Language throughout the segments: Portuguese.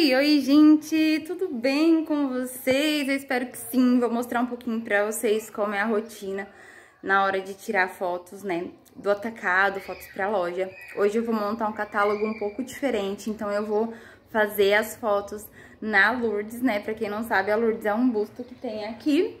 Oi, gente, tudo bem com vocês? Eu espero que sim. Vou mostrar um pouquinho pra vocês como é a rotina na hora de tirar fotos, né, do atacado, fotos pra loja. Hoje eu vou montar um catálogo um pouco diferente, então eu vou fazer as fotos na Lourdes, né? Pra quem não sabe, a Lourdes é um busto que tem aqui,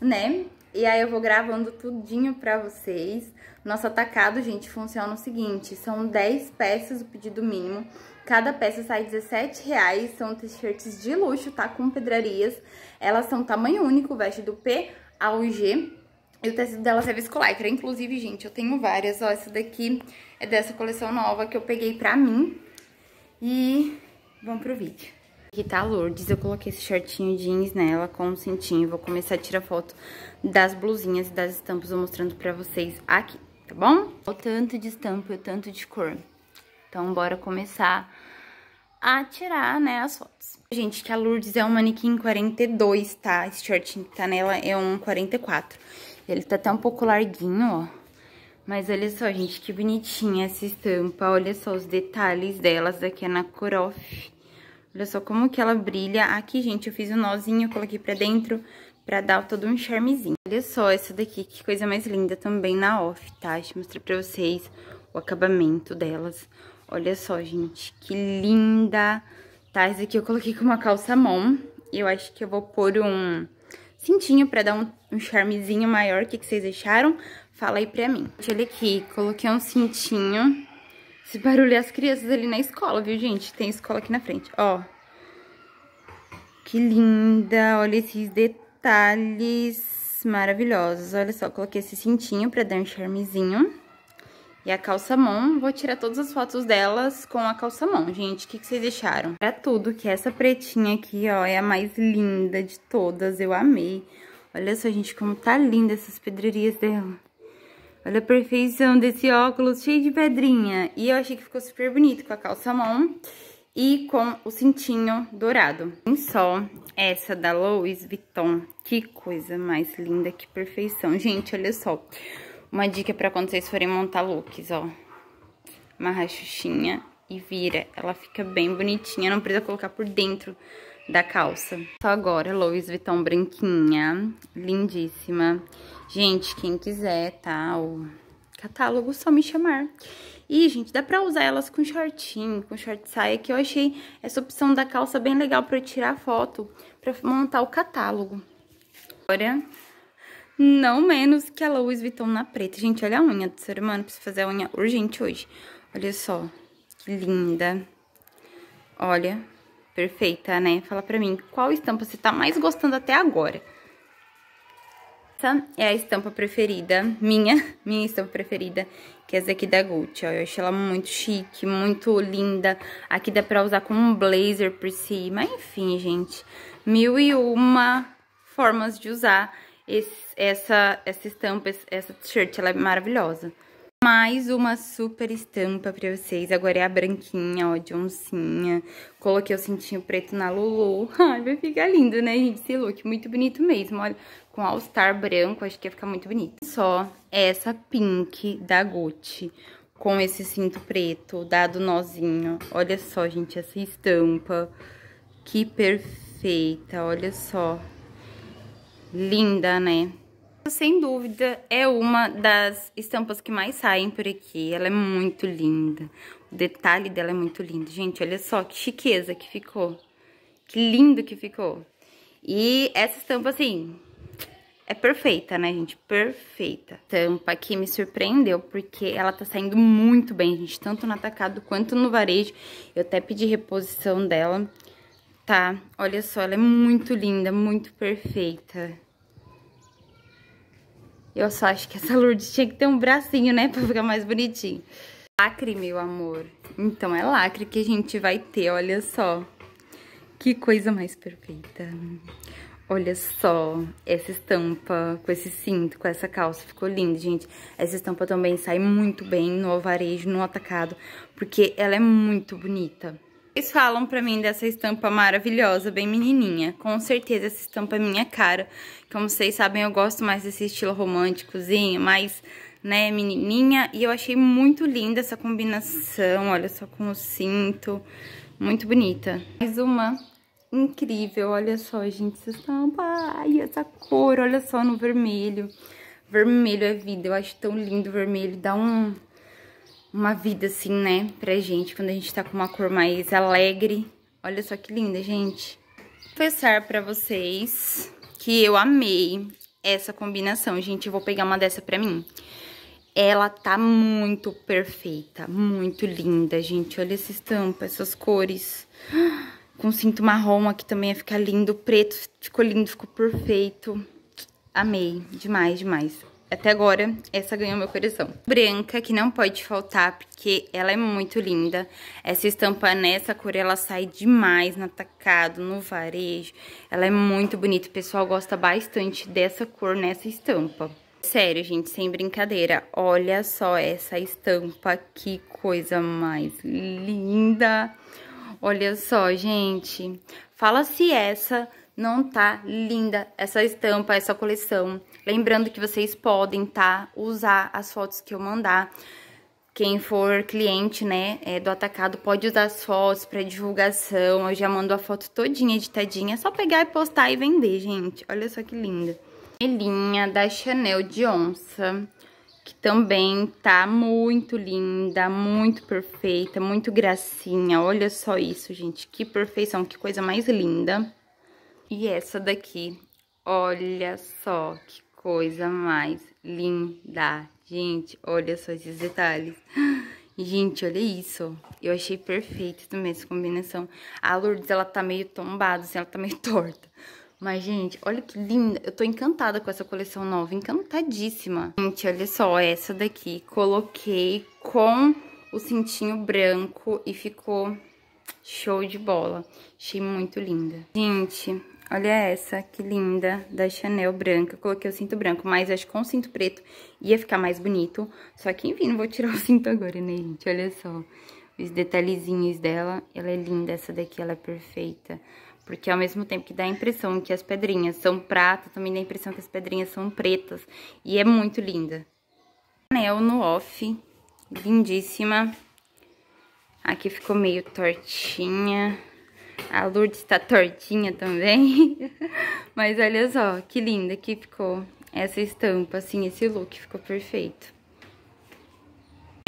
né? E aí eu vou gravando tudinho pra vocês. Nosso atacado, gente, funciona o seguinte, são 10 peças o pedido mínimo. Cada peça sai R$17,00, são t-shirts de luxo, tá? Com pedrarias. Elas são tamanho único, veste do P ao G. E o tecido delas é viscolaicra. Inclusive, gente, eu tenho várias, ó. Essa daqui é dessa coleção nova que eu peguei pra mim. E vamos pro vídeo. Aqui tá a Lourdes, eu coloquei esse shortinho jeans nela com um cintinho. Vou começar a tirar foto das blusinhas e das estampas, vou mostrando pra vocês aqui, tá bom? O tanto de estampa e o tanto de cor. Então, bora começar a tirar, né, as fotos. Gente, que a Lourdes é um manequim 42, tá? Esse shortinho que tá nela é um 44. Ele tá até um pouco larguinho, ó. Mas olha só, gente, que bonitinha essa estampa. Olha só os detalhes delas aqui é na off Olha só como que ela brilha. Aqui, gente, eu fiz um nozinho, coloquei pra dentro pra dar todo um charmezinho. Olha só essa daqui, que coisa mais linda também na off, tá? Deixa eu mostrar pra vocês o acabamento delas. Olha só, gente, que linda. Tá, esse aqui eu coloquei com uma calça mom. Eu acho que eu vou pôr um cintinho pra dar um, um charmezinho maior. O que, que vocês acharam? Fala aí pra mim. Olha aqui, coloquei um cintinho. Esse barulho é as crianças ali na escola, viu, gente? Tem escola aqui na frente, ó. Que linda, olha esses detalhes maravilhosos. Olha só, coloquei esse cintinho pra dar um charmezinho. E a calça mão vou tirar todas as fotos delas com a calça mão gente. O que, que vocês deixaram Pra tudo, que essa pretinha aqui, ó, é a mais linda de todas. Eu amei. Olha só, gente, como tá linda essas pedrarias dela. Olha a perfeição desse óculos cheio de pedrinha. E eu achei que ficou super bonito com a calça mão e com o cintinho dourado. Tem só essa da Louis Vuitton. Que coisa mais linda, que perfeição. Gente, olha só. Uma dica para quando vocês forem montar looks, ó. Amarra a xuxinha e vira. Ela fica bem bonitinha, não precisa colocar por dentro da calça. Só agora, Louis Vuitton branquinha, lindíssima. Gente, quem quiser, tá, o catálogo, só me chamar. E, gente, dá pra usar elas com shortinho, com short saia, que eu achei essa opção da calça bem legal pra eu tirar foto, pra montar o catálogo. Agora, não menos que a Louis Vuitton na preta. Gente, olha a unha do ser humano, preciso fazer a unha urgente hoje. Olha só, que linda. Olha, perfeita, né? Fala pra mim, qual estampa você tá mais gostando até agora? Essa é a estampa preferida, minha, minha estampa preferida, que é essa aqui da Gucci, ó. Eu achei ela muito chique, muito linda. Aqui dá pra usar como um blazer por cima. Enfim, gente, mil e uma formas de usar esse, essa, essa estampa, essa t-shirt, ela é maravilhosa. Mais uma super estampa pra vocês. Agora é a branquinha, ó, de oncinha. Coloquei o cintinho preto na Lulu. Ai, vai ficar lindo, né, gente? Esse look muito bonito mesmo, olha. Com All Star branco, acho que ia ficar muito bonito. Só essa pink da Gucci com esse cinto preto, dado nozinho. Olha só, gente, essa estampa. Que perfeita, olha só linda, né? Sem dúvida, é uma das estampas que mais saem por aqui. Ela é muito linda. O detalhe dela é muito lindo. Gente, olha só que chiqueza que ficou. Que lindo que ficou. E essa estampa, assim, é perfeita, né, gente? Perfeita. Tampa que me surpreendeu, porque ela tá saindo muito bem, gente. Tanto no atacado quanto no varejo. Eu até pedi reposição dela tá? Olha só, ela é muito linda, muito perfeita. Eu só acho que essa Lourdes tinha que ter um bracinho, né? Pra ficar mais bonitinho. Lacre, meu amor. Então, é lacre que a gente vai ter, olha só. Que coisa mais perfeita. Olha só essa estampa com esse cinto, com essa calça, ficou linda, gente. Essa estampa também sai muito bem no alvarejo, no atacado, porque ela é muito bonita. Vocês falam pra mim dessa estampa maravilhosa, bem menininha. Com certeza essa estampa é minha cara. Como vocês sabem, eu gosto mais desse estilo românticozinho, mais, né, menininha. E eu achei muito linda essa combinação, olha só com o cinto. Muito bonita. Mais uma incrível, olha só, gente, essa estampa. Ai, essa cor, olha só, no vermelho. Vermelho é vida, eu acho tão lindo o vermelho, dá um uma vida assim, né, pra gente, quando a gente tá com uma cor mais alegre. Olha só que linda, gente. Vou confessar pra vocês que eu amei essa combinação, gente. Eu vou pegar uma dessa pra mim. Ela tá muito perfeita, muito linda, gente. Olha essa estampa, essas cores. Com cinto marrom aqui também ia ficar lindo. Preto ficou lindo, ficou perfeito. Amei, demais, demais. Até agora, essa ganhou meu coração. Branca, que não pode faltar, porque ela é muito linda. Essa estampa nessa cor, ela sai demais no atacado, no varejo. Ela é muito bonita, o pessoal gosta bastante dessa cor nessa estampa. Sério, gente, sem brincadeira, olha só essa estampa, que coisa mais linda. Olha só, gente, fala se essa não tá linda essa estampa, essa coleção? Lembrando que vocês podem, tá? Usar as fotos que eu mandar. Quem for cliente, né, é, do atacado, pode usar as fotos para divulgação. Eu já mando a foto todinha editadinha. É só pegar e postar e vender, gente. Olha só que linda. Melinha da Chanel de onça que também tá muito linda, muito perfeita, muito gracinha. Olha só isso, gente. Que perfeição, que coisa mais linda. E essa daqui, olha só que coisa mais linda. Gente, olha só esses detalhes. Gente, olha isso. Eu achei perfeito também essa combinação. A Lourdes, ela tá meio tombada, assim, ela tá meio torta. Mas, gente, olha que linda. Eu tô encantada com essa coleção nova, encantadíssima. Gente, olha só essa daqui. Coloquei com o cintinho branco e ficou show de bola. Achei muito linda. Gente, Olha essa, que linda, da Chanel branca. Eu coloquei o cinto branco, mas acho que com o cinto preto ia ficar mais bonito. Só que, enfim, não vou tirar o cinto agora, né, gente? Olha só os detalhezinhos dela. Ela é linda, essa daqui, ela é perfeita. Porque ao mesmo tempo que dá a impressão que as pedrinhas são prata, também dá a impressão que as pedrinhas são pretas. E é muito linda. Chanel no off, lindíssima. Aqui ficou meio tortinha. A Lourdes tá tortinha também. Mas olha só, que linda que ficou essa estampa, assim, esse look ficou perfeito.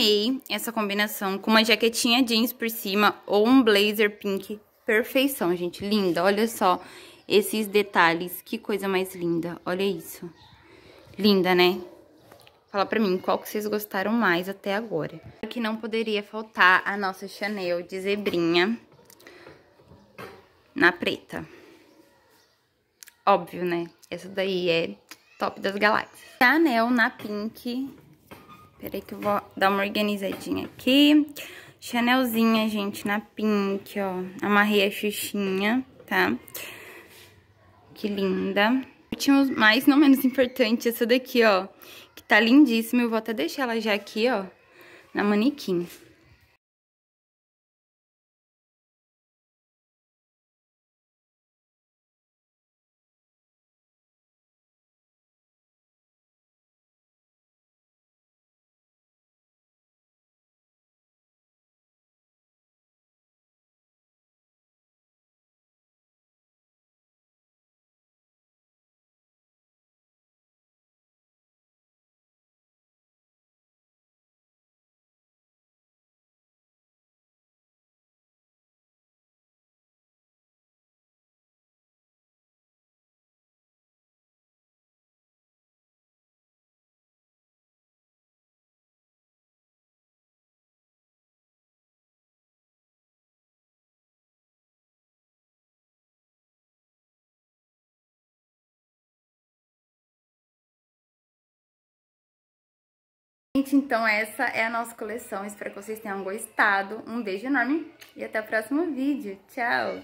Amei essa combinação com uma jaquetinha jeans por cima ou um blazer pink. Perfeição, gente, linda. Olha só esses detalhes, que coisa mais linda. Olha isso. Linda, né? Fala pra mim qual que vocês gostaram mais até agora. Que não poderia faltar a nossa Chanel de zebrinha na preta. Óbvio, né? Essa daí é top das galáxias. Chanel na pink. Peraí que eu vou dar uma organizadinha aqui. Chanelzinha, gente, na pink, ó. Amarrei a xuxinha, tá? Que linda. Último, mais não menos importante, essa daqui, ó. Que tá lindíssima. Eu vou até deixar ela já aqui, ó, na manequim. Gente, então essa é a nossa coleção. Espero que vocês tenham gostado. Um beijo enorme e até o próximo vídeo. Tchau!